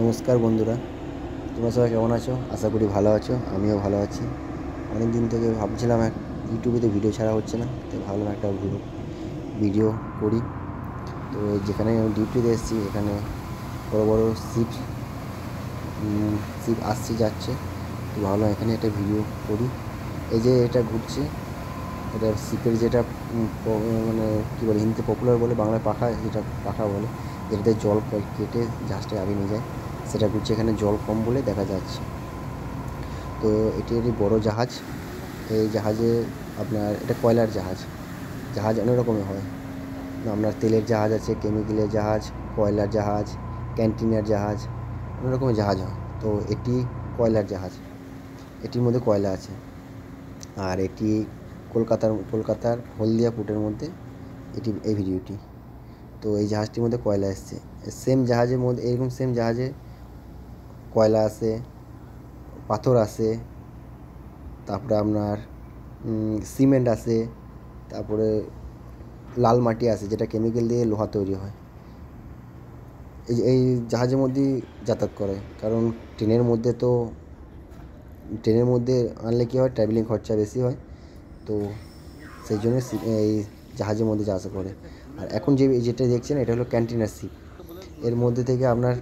নমস্কার বন্ধুরা তোমরা সবাই কেমন আছো আশা করি ভালো আছো আমিও ভালো আছি অনেক দিন থেকে ভাবছিলাম এক ইউটিউবে তো ভিডিও ছাড়া হচ্ছে না তো ভাবলাম একটা ভিডিও ভিডিও করি তো যেখানে ডিউটিতে এসেছি এখানে বড় বড় শিপ শিপ আসছে যাচ্ছে তো ভাবলাম এখানে একটা ভিডিও করি এই যে এটা ঘুরছে এটা শিপের যেটা মানে কী বলে হিন্দিতে পপুলার বলে বাংলায় পাখা যেটা পাখা বলে যেটাতে জল কেটে জাহাজটা আগে নিয়ে যায় সেটা হচ্ছে এখানে জল কম বলে দেখা যাচ্ছে তো এটি একটি বড় জাহাজ এই জাহাজে আপনার এটা কয়লার জাহাজ জাহাজ অনেক রকমের হয় আপনার তেলের জাহাজ আছে কেমিক্যালের জাহাজ কয়লার জাহাজ ক্যান্টিনার জাহাজ অনেক রকমের জাহাজ হয় তো এটি কয়লার জাহাজ এটির মধ্যে কয়লা আছে আর এটি কলকাতার কলকাতার হলদিয়া পোর্টের মধ্যে এটি এই ভিডিওটি তো এই জাহাজটির মধ্যে কয়লা এসছে সেম জাহাজের মধ্যে এরকম সেম জাহাজে কয়লা আছে পাথর আছে তারপরে আপনার সিমেন্ট আছে তারপরে লাল মাটি আছে যেটা কেমিক্যাল দিয়ে লোহা তৈরি হয় এই এই জাহাজের মধ্যেই যাতায়াত করে কারণ ট্রেনের মধ্যে তো ট্রেনের মধ্যে আনলে কী হয় ট্রাভেলিং খরচা বেশি হয় তো সেই জন্য এই জাহাজের মধ্যে যা আসা করে আর এখন যে যেটা দেখছেন এটা হলো ক্যান্টিনার শিপ এর মধ্যে থেকে আপনার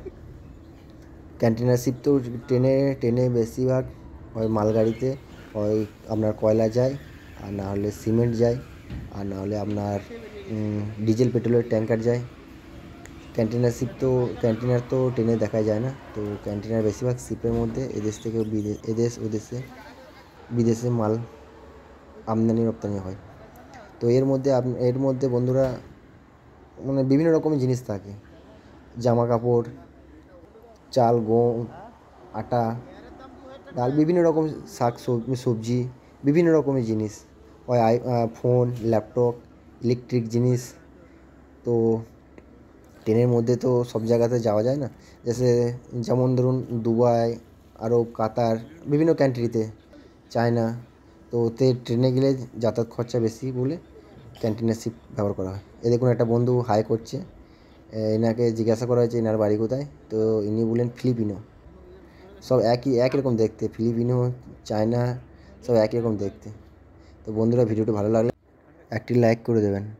ক্যান্টিনার শিপ তো ট্রেনে ট্রেনে বেশিরভাগ হয় মালগাড়িতে হয় আপনার কয়লা যায় আর না হলে সিমেন্ট যায় আর না হলে আপনার ডিজেল পেট্রোলের ট্যাঙ্কার যায় ক্যান্টিনার শিপ তো ক্যান্টিনার তো ট্রেনে দেখা যায় না তো ক্যান্টিনার বেশিরভাগ শিপের মধ্যে এদেশ থেকে বিদেশ এদেশ ওদেশে বিদেশে মাল আমদানি রপ্তানি হয় তো এর মধ্যে এর মধ্যে বন্ধুরা মানে বিভিন্ন রকমের জিনিস থাকে জামা কাপড় চাল গম আটা ডাল বিভিন্ন রকম শাক সবজি বিভিন্ন রকমের জিনিস ওই আই ফোন ল্যাপটপ ইলেকট্রিক জিনিস তো ট্রেনের মধ্যে তো সব জায়গাতে যাওয়া যায় না যেসে যেমন ধরুন দুবাই আরও কাতার বিভিন্ন ক্যান্ট্রিতে চায়না তো ওতে ট্রেনে গেলে যাতায়াত খরচা বেশি বলে ক্যান্টিনের সিট ব্যবহার করা হয় এ দেখুন একটা বন্ধু হাই করছে এনাকে জিজ্ঞাসা করা হয়েছে এনার বাড়ি কোথায় তো ইনি বললেন ফিলিপিনো সব একই একরকম দেখতে ফিলিপিনো চায়না সব একই রকম দেখতে তো বন্ধুরা ভিডিওটি ভালো লাগলে একটি লাইক করে দেবেন